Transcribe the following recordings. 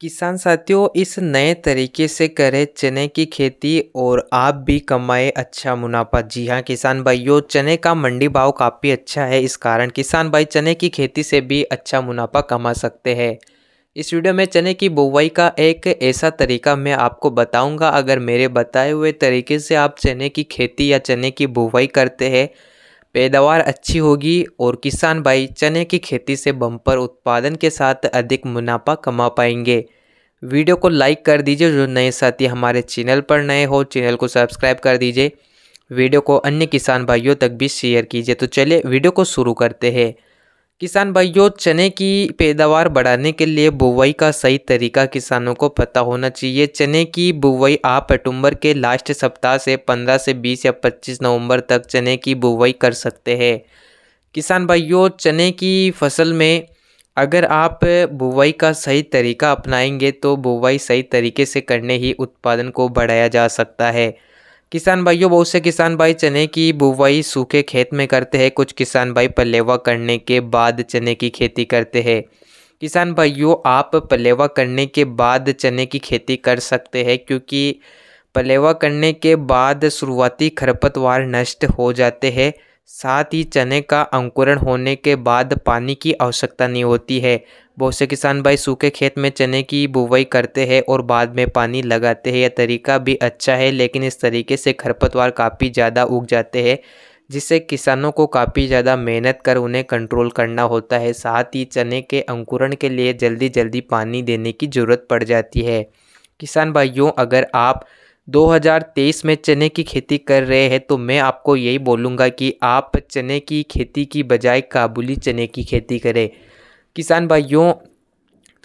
किसान साथियों इस नए तरीके से करें चने की खेती और आप भी कमाए अच्छा मुनाफा जी हाँ किसान भाइयों चने का मंडी भाव काफ़ी अच्छा है इस कारण किसान भाई चने की खेती से भी अच्छा मुनाफा कमा सकते हैं इस वीडियो में चने की बुवाई का एक ऐसा तरीका मैं आपको बताऊंगा अगर मेरे बताए हुए तरीके से आप चने की खेती या चने की बुवाई करते हैं पैदावार अच्छी होगी और किसान भाई चने की खेती से बम्पर उत्पादन के साथ अधिक मुनाफा कमा पाएंगे वीडियो को लाइक कर दीजिए जो नए साथी हमारे चैनल पर नए हो चैनल को सब्सक्राइब कर दीजिए वीडियो को अन्य किसान भाइयों तक भी शेयर कीजिए तो चलिए वीडियो को शुरू करते हैं किसान भाइयों चने की पैदावार बढ़ाने के लिए बुवाई का सही तरीका किसानों को पता होना चाहिए चने की बुवाई आप अक्टूबर के लास्ट सप्ताह से 15 से 20 या 25 नवंबर तक चने की बुवाई कर सकते हैं किसान भाइयों चने की फसल में अगर आप बुवाई का सही तरीका अपनाएंगे तो बुवाई सही तरीके से करने ही उत्पादन को बढ़ाया जा सकता है किसान भाइयों बहुत से किसान भाई चने की बुवाई सूखे खेत में करते हैं कुछ किसान भाई पलेवा करने के बाद चने की खेती करते हैं किसान भाइयों आप पलेवा करने के बाद चने की खेती कर सकते हैं क्योंकि पलेवा करने के बाद शुरुआती खरपतवार नष्ट हो जाते हैं साथ ही चने का अंकुरण होने के बाद पानी की आवश्यकता नहीं होती है बहुत से किसान भाई सूखे खेत में चने की बुवाई करते हैं और बाद में पानी लगाते हैं यह तरीका भी अच्छा है लेकिन इस तरीके से खरपतवार काफ़ी ज़्यादा उग जाते हैं जिससे किसानों को काफ़ी ज़्यादा मेहनत कर उन्हें कंट्रोल करना होता है साथ ही चने के अंकुरण के लिए जल्दी जल्दी पानी देने की ज़रूरत पड़ जाती है किसान भाइयों अगर आप 2023 में चने की खेती कर रहे हैं तो मैं आपको यही बोलूँगा कि आप चने की खेती की बजाय काबुली चने की खेती करें किसान भाइयों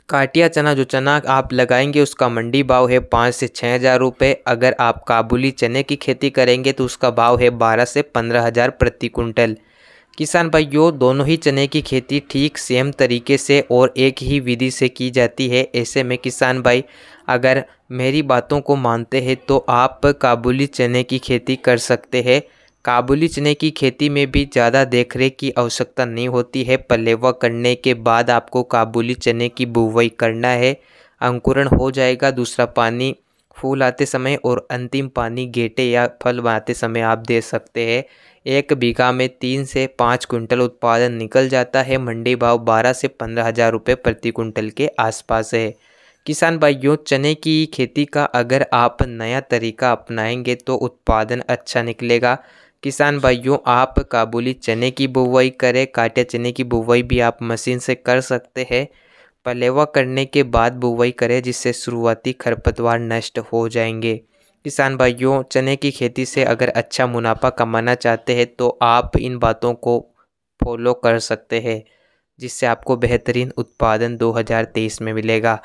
काटिया चना जो चना आप लगाएंगे उसका मंडी भाव है पाँच से छः हज़ार रुपये अगर आप काबुली चने की खेती करेंगे तो उसका भाव है बारह से पंद्रह हज़ार प्रति कुंटल किसान भाइयों दोनों ही चने की खेती ठीक सेम तरीके से और एक ही विधि से की जाती है ऐसे में किसान भाई अगर मेरी बातों को मानते हैं तो आप काबुली चने की खेती कर सकते हैं काबुली चने की खेती में भी ज़्यादा देखरेख की आवश्यकता नहीं होती है पलेवा करने के बाद आपको काबुली चने की बुवाई करना है अंकुरण हो जाएगा दूसरा पानी फूल आते समय और अंतिम पानी गेटे या फल बनाते समय आप दे सकते हैं एक बीघा में तीन से पाँच कुंटल उत्पादन निकल जाता है मंडी भाव बारह से पंद्रह हज़ार रुपये प्रति कुंटल के आसपास है किसान भाइयों चने की खेती का अगर आप नया तरीका अपनाएंगे तो उत्पादन अच्छा निकलेगा किसान भाइयों आप काबुली चने की बुवाई करें काटे चने की बुवाई भी आप मशीन से कर सकते हैं पलेवा करने के बाद बुवाई करें जिससे शुरुआती खरपतवार नष्ट हो जाएंगे किसान भाइयों चने की खेती से अगर अच्छा मुनाफा कमाना चाहते हैं तो आप इन बातों को फॉलो कर सकते हैं जिससे आपको बेहतरीन उत्पादन 2023 में मिलेगा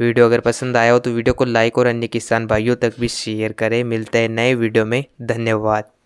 वीडियो अगर पसंद आया हो तो वीडियो को लाइक और अन्य किसान भाइयों तक भी शेयर करें मिलते हैं नए वीडियो में धन्यवाद